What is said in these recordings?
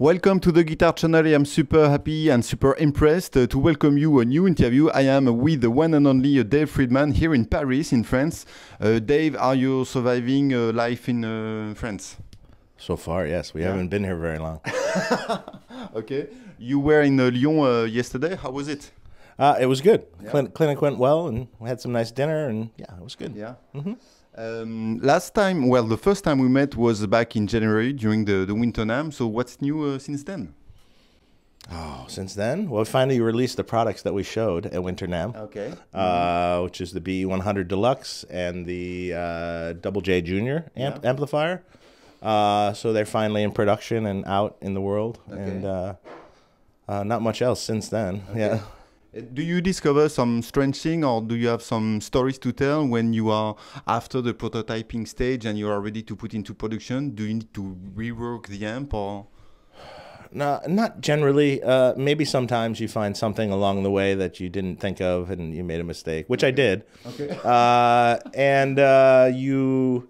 Welcome to the Guitar Channel. I am super happy and super impressed uh, to welcome you a new interview. I am with the one and only uh, Dave Friedman here in Paris, in France. Uh, Dave, are you surviving uh, life in uh, France? So far, yes. We yeah. haven't been here very long. okay. You were in uh, Lyon yesterday. How was it? it was good. Yeah. Clin clinic went well, and we had some nice dinner, and yeah, it was good. Yeah. Mm -hmm. Um, last time, well, the first time we met was back in January during the, the NAM. So, what's new uh, since then? Oh, since then? Well, finally released the products that we showed at Winternam. Okay. Uh, which is the B100 Deluxe and the uh, Double J Junior amp yeah. amplifier. Uh, so, they're finally in production and out in the world. Okay. And uh, uh, not much else since then. Okay. Yeah. Do you discover some strange thing, or do you have some stories to tell when you are after the prototyping stage and you are ready to put into production? Do you need to rework the amp or? No, not generally. Uh, maybe sometimes you find something along the way that you didn't think of and you made a mistake, which I did. Okay. Uh, and uh, you,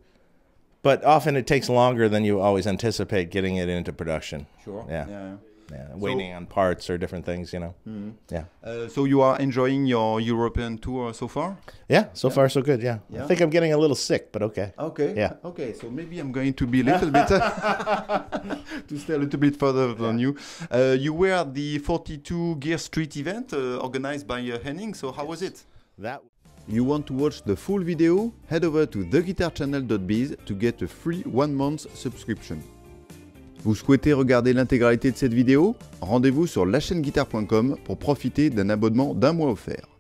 but often it takes longer than you always anticipate getting it into production. Sure. yeah. yeah yeah, waiting so, on parts or different things, you know. Mm. Yeah. Uh, so you are enjoying your European tour so far? Yeah, so yeah. far so good. Yeah. yeah. I think I'm getting a little sick, but okay. Okay. Yeah. Okay. So maybe I'm going to be a little bit to stay a little bit further than you. Uh, you were the 42 Gear Street event uh, organized by uh, Henning. So how yes. was it? That. You want to watch the full video? Head over to theguitarchannel.biz to get a free one month subscription. Vous souhaitez regarder l'intégralité de cette vidéo Rendez-vous sur lachaîneguitare.com pour profiter d'un abonnement d'un mois offert.